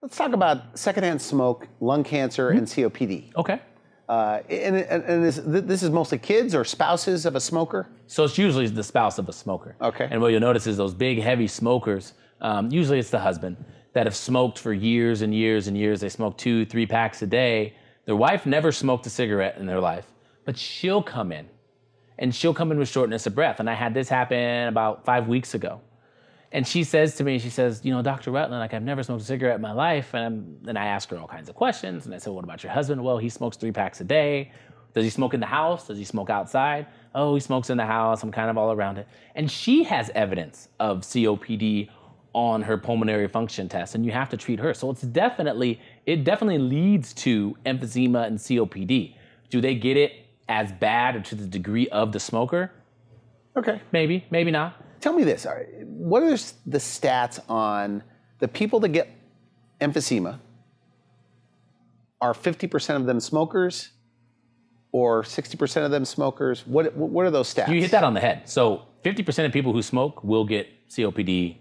Let's talk about secondhand smoke, lung cancer, mm-hmm. and COPD. Okay. Uh, and, and, and this, this, is mostly kids or spouses of a smoker? So it's usually the spouse of a smoker. Okay. And what you'll notice is those big, heavy smokers, um, usually it's the husband, that have smoked for years and years and years. They smoke two, three packs a day. Their wife never smoked a cigarette in their life, but she'll come in and she'll come in with shortness of breath. And I had this happen about five weeks ago and she says to me, she says, you know, Dr. Rutland, like I've never smoked a cigarette in my life. And, i and I ask her all kinds of questions. And I said, what about your husband? Well, he smokes three packs a day. Does he smoke in the house? Does he smoke outside? Oh, he smokes in the house. I'm kind of all around it. And she has evidence of COPD on her pulmonary function test, and you have to treat her. So it's definitely, it definitely leads to emphysema and COPD. Do they get it as bad or to the degree of the smoker? Okay. Maybe, maybe not. Tell me this: What are the stats on the people that get emphysema? Are fifty percent of them smokers, or sixty percent of them smokers? What What are those stats? You hit that on the head. So fifty percent of people who smoke will get COPD,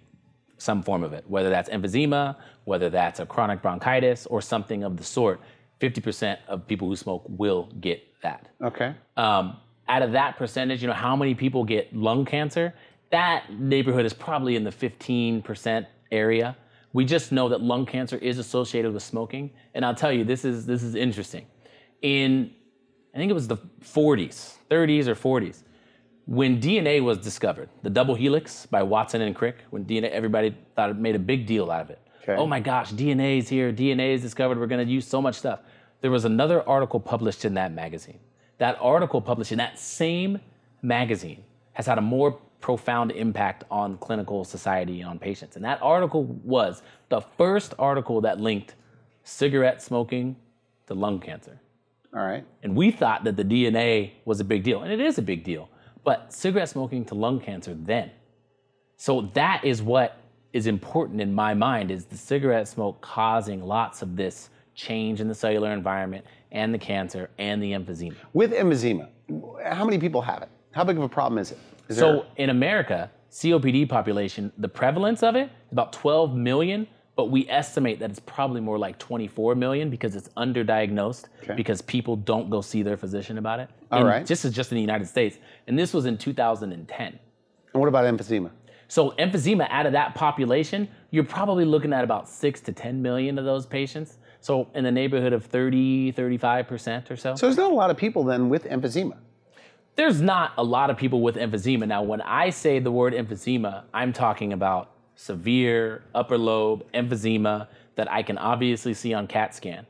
some form of it, whether that's emphysema, whether that's a chronic bronchitis, or something of the sort. Fifty percent of people who smoke will get that. Okay. Um, out of that percentage, you know, how many people get lung cancer? that neighborhood is probably in the 15% area. We just know that lung cancer is associated with smoking. And I'll tell you, this is, this is interesting. In, I think it was the 40s, 30s or 40s, when DNA was discovered, the double helix by Watson and Crick, when DNA, everybody thought it made a big deal out of it. Okay. Oh my gosh, DNA is here, DNA is discovered, we're gonna use so much stuff. There was another article published in that magazine. That article published in that same magazine has had a more profound impact on clinical society on patients. And that article was the first article that linked cigarette smoking to lung cancer. All right. And we thought that the DNA was a big deal, and it is a big deal, but cigarette smoking to lung cancer then. So that is what is important in my mind is the cigarette smoke causing lots of this change in the cellular environment and the cancer and the emphysema. With emphysema, how many people have it? How big of a problem is it? Is so there... in America, COPD population, the prevalence of it about 12 million, but we estimate that it's probably more like 24 million because it's underdiagnosed okay. because people don't go see their physician about it. All and right. This is just in the United States, and this was in 2010. And what about emphysema? So emphysema out of that population, you're probably looking at about 6 to 10 million of those patients. So in the neighborhood of 30, 35% or so. So there's not a lot of people then with emphysema there's not a lot of people with emphysema. Now, when I say the word emphysema, I'm talking about severe upper lobe emphysema that I can obviously see on CAT scan.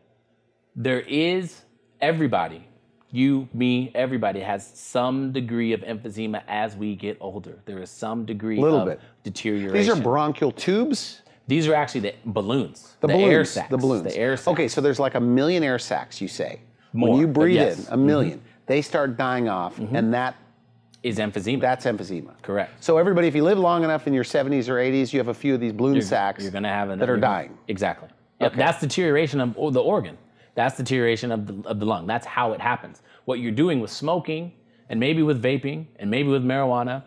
There is everybody, you, me, everybody has some degree of emphysema as we get older. There is some degree Little of bit. deterioration. These are bronchial tubes. These are actually the balloons. The, the balloons, air sacs. The balloons. The air sacs. Okay, so there's like a million air sacs, you say. More, when you breathe yes. in, a 1000000 mm-hmm they start dying off, mm-hmm. and that is emphysema. That's emphysema. Correct. So everybody, if you live long enough in your 70s or 80s, you have a few of these balloon you're, sacs. You're going to have an, that are dying. Exactly. Yep. Okay. That's deterioration of the organ. That's deterioration of the, of the lung. That's how it happens. What you're doing with smoking, and maybe with vaping, and maybe with marijuana,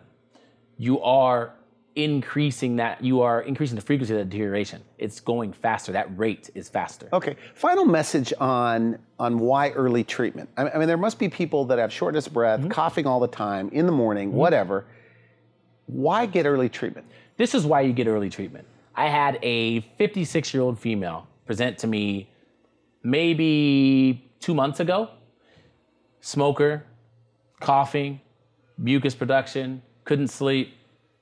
you are increasing that you are increasing the frequency of the deterioration it's going faster that rate is faster okay final message on on why early treatment i mean, I mean there must be people that have shortness of breath mm-hmm. coughing all the time in the morning mm-hmm. whatever why get early treatment this is why you get early treatment i had a 56 year old female present to me maybe two months ago smoker coughing mucus production couldn't sleep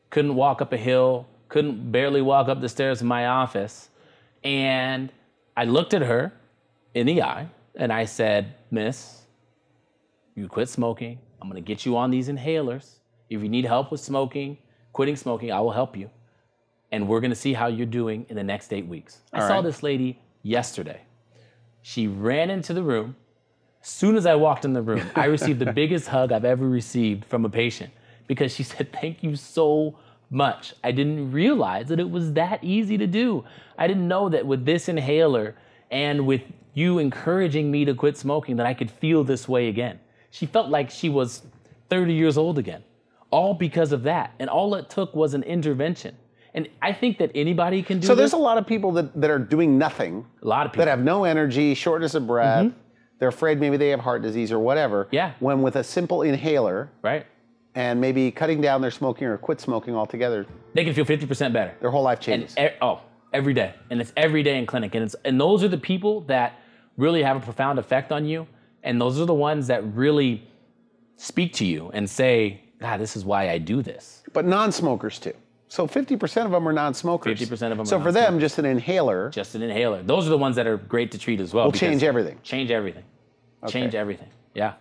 couldn't walk up a hill, couldn't barely walk up the stairs of my office. And I looked at her in the eye and I said, Miss, you quit smoking. I'm gonna get you on these inhalers. If you need help with smoking, quitting smoking, I will help you. And we're gonna see how you're doing in the next eight weeks. All I saw this lady yesterday. She ran into the room. Soon as I walked in the room, I received the biggest hug I've ever received from a patient because she said, Thank you so much. I didn't realize that it was that easy to do. I didn't know that with this inhaler and with you encouraging me to quit smoking, that I could feel this way again. She felt like she was 30 years old again, all because of that. And all it took was an intervention. And I think that anybody can do So there's this. a lot of people that, that are doing nothing. A lot of people. That have no energy, shortness of breath. Mm-hmm. They're afraid maybe they have heart disease or whatever. Yeah. When with a simple inhaler. Right and maybe cutting down their smoking or quit smoking altogether, they can feel 50% better. Their whole life changes. And, oh, every day. And it's every day in clinic. And, it's, and those are the people that really have a profound effect on you. And those are the ones that really speak to you and say, God, this is why I do this. But non smokers too. So 50% of them are non-smokers. 50% of them. So for them, just an inhaler. Just an inhaler. Those are the ones that are great to treat as well. Will change everything. Change everything. Okay. Change everything. Yeah.